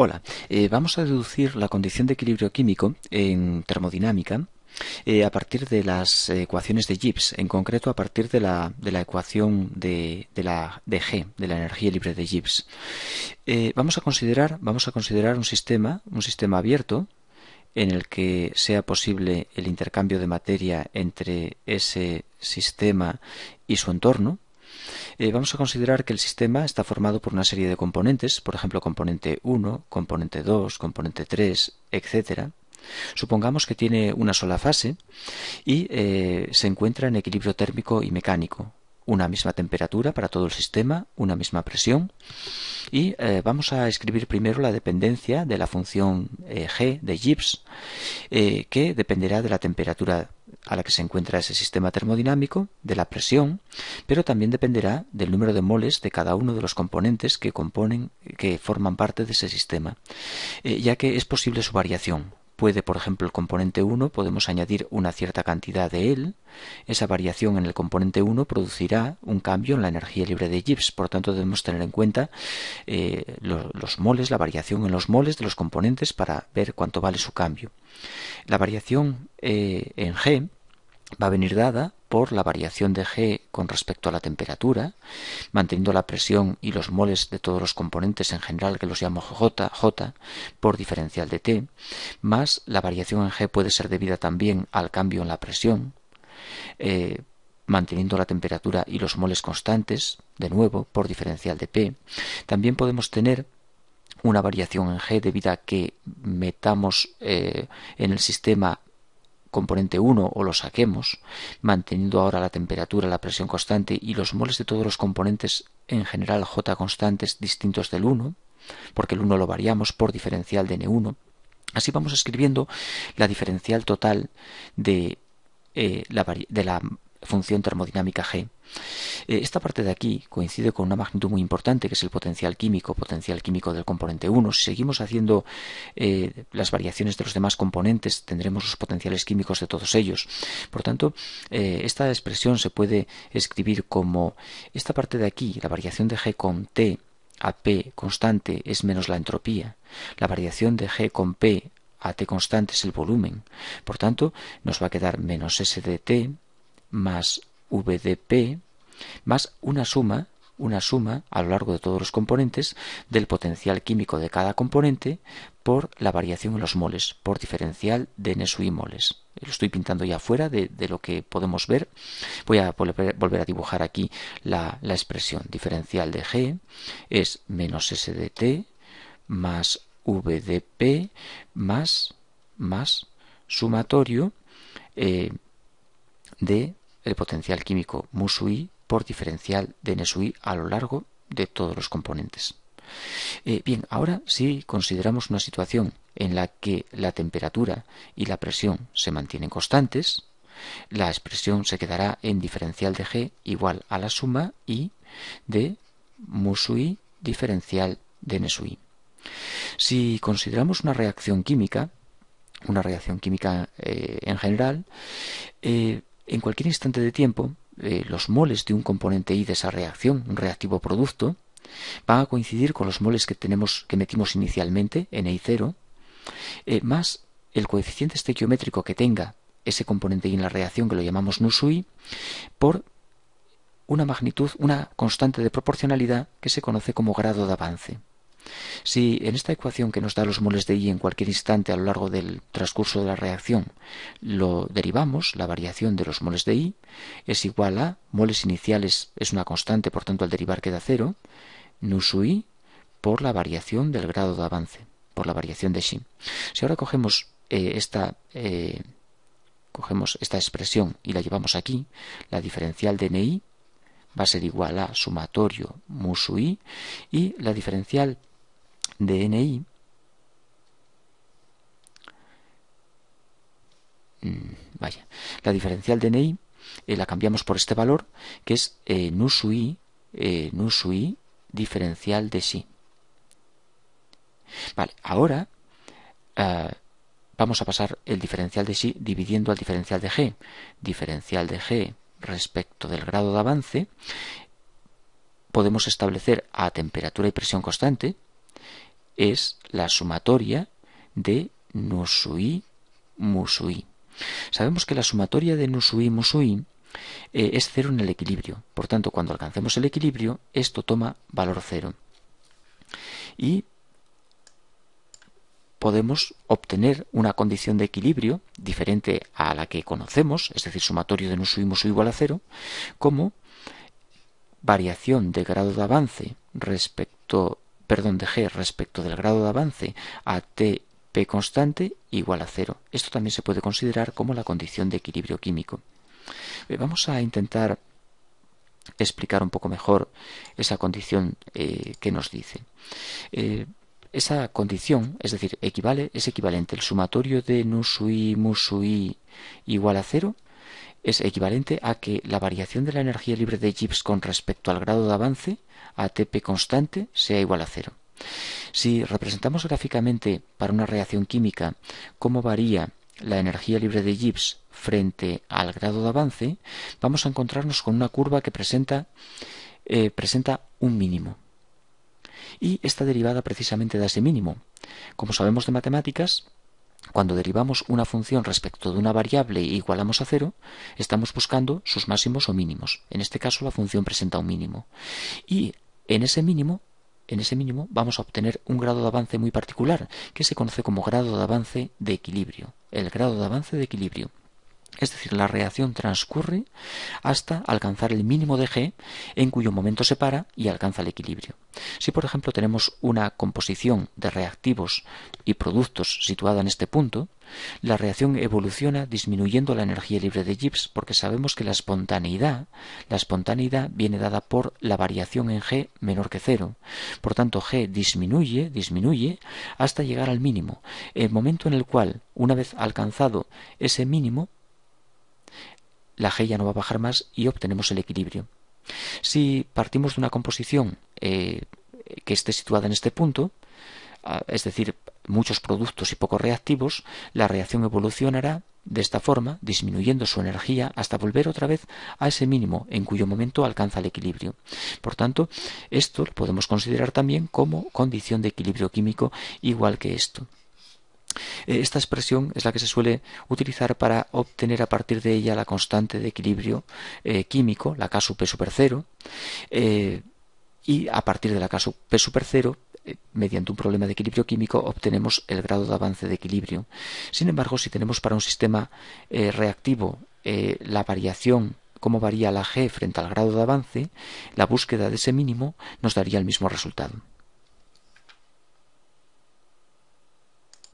Hola, eh, vamos a deducir la condición de equilibrio químico en termodinámica eh, a partir de las ecuaciones de Gibbs, en concreto a partir de la, ecuación de, la, G, de la energía libre de Gibbs. Eh, vamos, a considerar, vamos a considerar un sistema, un sistema abierto, en el que sea posible el intercambio de materia entre ese sistema y su entorno, eh, vamos a considerar que el sistema está formado por una serie de componentes, por ejemplo, componente 1, componente 2, componente 3, etc. Supongamos que tiene una sola fase y eh, se encuentra en equilibrio térmico y mecánico, una misma temperatura para todo el sistema, una misma presión. Y eh, vamos a escribir primero la dependencia de la función eh, g de Gibbs, eh, que dependerá de la temperatura a la que se encuentra ese sistema termodinámico, de la presión, pero también dependerá del número de moles de cada uno de los componentes que componen, que forman parte de ese sistema, ya que es posible su variación puede, por ejemplo, el componente 1, podemos añadir una cierta cantidad de él. Esa variación en el componente 1 producirá un cambio en la energía libre de Gibbs. Por tanto, debemos tener en cuenta eh, los, moles, la variación en los moles de los componentes para ver cuánto vale su cambio. La variación eh, en G va a venir dada por la variación de G con respecto a la temperatura, manteniendo la presión y los moles de todos los componentes en general, que los llamo J, por diferencial de T, más la variación en G puede ser debida también al cambio en la presión, eh, manteniendo la temperatura y los moles constantes, de nuevo, por diferencial de P. También podemos tener una variación en G debido a que metamos eh, en el sistema componente 1 o lo saquemos, manteniendo ahora la temperatura, la presión constante y los moles de todos los componentes en general J constantes distintos del 1, porque el 1 lo variamos por diferencial de N1. Así vamos escribiendo la diferencial total de, eh, la, de la función termodinámica G. Eh, esta parte de aquí coincide con una magnitud muy importante que es el potencial químico, potencial químico del componente 1. Si seguimos haciendo eh, las variaciones de los demás componentes, tendremos los potenciales químicos de todos ellos. Por tanto, eh, esta expresión se puede escribir como esta parte de aquí, la variación de G con T a P constante es menos la entropía. La variación de G con P a T constante es el volumen. Por tanto, nos va a quedar menos S de T más VDP más una suma una suma a lo largo de todos los componentes del potencial químico de cada componente por la variación en los moles, por diferencial de NSUI moles. Lo estoy pintando ya fuera de, lo que podemos ver. Voy a volver a dibujar aquí la, expresión. Diferencial de G es menos SDT más VDP más, más sumatorio eh, de el potencial químico musui por diferencial de NSUI a lo largo de todos los componentes. Eh, bien, ahora si consideramos una situación en la que la temperatura y la presión se mantienen constantes, la expresión se quedará en diferencial de G igual a la suma I de musui diferencial de NSUI. Si consideramos una reacción química, una reacción química eh, en general, eh, en cualquier instante de tiempo, eh, los moles de un componente I de esa reacción, un reactivo producto, van a coincidir con los moles que, tenemos, que metimos inicialmente, en 0 cero eh, más el coeficiente estequiométrico que tenga ese componente I en la reacción, que lo llamamos NUSUI, por una magnitud, una constante de proporcionalidad que se conoce como grado de avance. Si en esta ecuación que nos da los moles de I en cualquier instante a lo largo del transcurso de la reacción lo derivamos, la variación de los moles de I es igual a moles iniciales es una constante, por tanto al derivar queda cero, nusu I por la variación del grado de avance, por la variación de Xi. Si ahora cogemos eh, esta eh, cogemos esta expresión y la llevamos aquí, la diferencial de NI va a ser igual a sumatorio musu i y la diferencial DNI. Mm, vaya, la diferencial de NI eh, la cambiamos por este valor que es eh, NU NUSUI, eh, NU diferencial de SI Vale, ahora vamos a pasar el diferencial de SI dividiendo al diferencial de g. Diferencial de g respecto del grado de avance podemos establecer a temperatura y presión constante es la sumatoria de Nusui Musui. Sabemos que la sumatoria de Nusui Musui eh, es cero en el equilibrio. Por tanto, cuando alcancemos el equilibrio, esto toma valor cero. Y podemos obtener una condición de equilibrio diferente a la que conocemos, es decir, sumatorio de Nusui Musui igual a cero, como variación de grado de avance respecto perdón, de g respecto del grado de avance a t p constante igual a cero. Esto también se puede considerar como la condición de equilibrio químico. Eh, vamos a intentar explicar un poco mejor esa condición eh, que nos dice. Eh, esa condición, es decir, equivale, es equivalente el sumatorio de nu sui igual a cero es equivalente a que la variación de la energía libre de Gibbs con respecto al grado de avance, a ATP constante, sea igual a cero. Si representamos gráficamente para una reacción química cómo varía la energía libre de Gibbs frente al grado de avance, vamos a encontrarnos con una curva que presenta, eh, presenta un mínimo. Y está derivada precisamente de ese mínimo. Como sabemos de matemáticas, cuando derivamos una función respecto de una variable e igualamos a cero, estamos buscando sus máximos o mínimos. En este caso la función presenta un mínimo. Y en ese mínimo, en ese mínimo vamos a obtener un grado de avance muy particular, que se conoce como grado de avance de equilibrio. El grado de avance de equilibrio. Es decir, la reacción transcurre hasta alcanzar el mínimo de G, en cuyo momento se para y alcanza el equilibrio. Si, por ejemplo, tenemos una composición de reactivos y productos situada en este punto, la reacción evoluciona disminuyendo la energía libre de Gibbs, porque sabemos que la espontaneidad, la espontaneidad viene dada por la variación en G menor que cero. Por tanto, G disminuye, disminuye, hasta llegar al mínimo. El momento en el cual, una vez alcanzado ese mínimo, la G ya no va a bajar más y obtenemos el equilibrio. Si partimos de una composición eh, que esté situada en este punto, ah, es decir, muchos productos y pocos reactivos, la reacción evolucionará de esta forma, disminuyendo su energía hasta volver otra vez a ese mínimo en cuyo momento alcanza el equilibrio. Por tanto, esto lo podemos considerar también como condición de equilibrio químico igual que esto. Eh, esta expresión es la que se suele utilizar para obtener a partir de ella la constante de equilibrio eh, químico, la K super 0, eh, y a partir de la K super 0 mediante un problema de equilibrio químico obtenemos el grado de avance de equilibrio. Sin embargo, si tenemos para un sistema reactivo la variación cómo varía la G frente al grado de avance, la búsqueda de ese mínimo nos daría el mismo resultado.